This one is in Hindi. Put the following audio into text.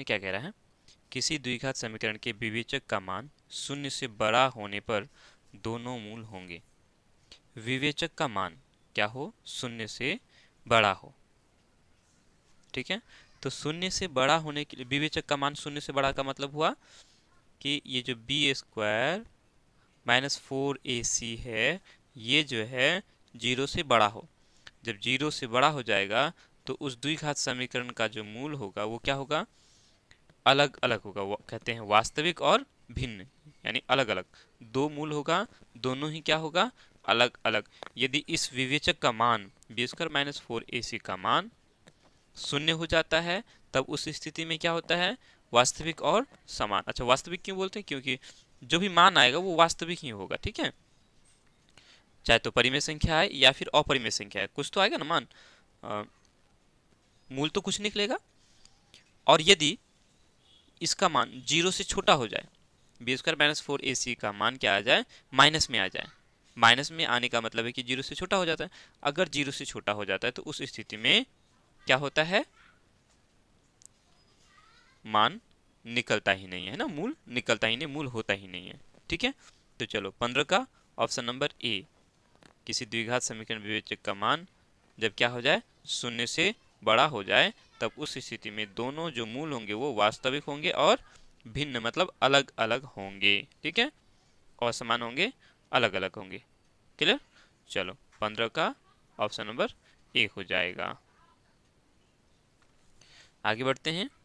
में क्या कह रहा है किसी द्विघात समीकरण के विवेचक का मान शून्य से बड़ा होने पर दोनों मूल होंगे विवेचक का मान क्या हो शून्य से बड़ा हो ठीक है तो शून्य से बड़ा होने के लिए विवेचक का मान शून्य से बड़ा का मतलब हुआ कि ये जो B square minus four A C है ये जो है जीरो से बड़ा हो जब जीरो से बड़ा हो जाएगा तो उस द्विघात समीकरण का जो मूल होगा वो क्या होगा अलग अलग होगा वो कहते हैं वास्तविक और भिन्न यानी अलग अलग दो मूल होगा दोनों ही क्या होगा अलग अलग यदि इस विवेचक का मान B square minus four A C का मान शून्य हो जाता है तब उस स्थिति में क्या होता है वास्तविक और समान अच्छा वास्तविक क्यों बोलते हैं क्योंकि जो भी मान आएगा वो वास्तविक ही होगा ठीक है चाहे तो परिमेय संख्या है या फिर अपरिमेय संख्या है कुछ तो आएगा ना मान आ, मूल तो कुछ निकलेगा और यदि इसका मान जीरो से छोटा हो जाए B square minus four A C का मान क्या आ जाए माइनस में आ जाए माइनस में आने का मतलब है कि जीरो से छोटा हो जाता है अगर जीरो से छोटा हो जाता है तो उस स्थिति में क्या होता है मान निकलता ही नहीं है ना मूल निकलता ही नहीं मूल होता ही नहीं है ठीक है तो चलो पंद्रह का ऑप्शन नंबर ए किसी द्विघात समीकरण विवेचक का मान जब क्या हो जाए शून्य से बड़ा हो जाए तब उस स्थिति में दोनों जो मूल होंगे वो वास्तविक होंगे और भिन्न मतलब अलग अलग होंगे ठीक है असमान होंगे अलग अलग होंगे क्लियर चलो पंद्रह का ऑप्शन नंबर ए हो जाएगा आगे बढ़ते हैं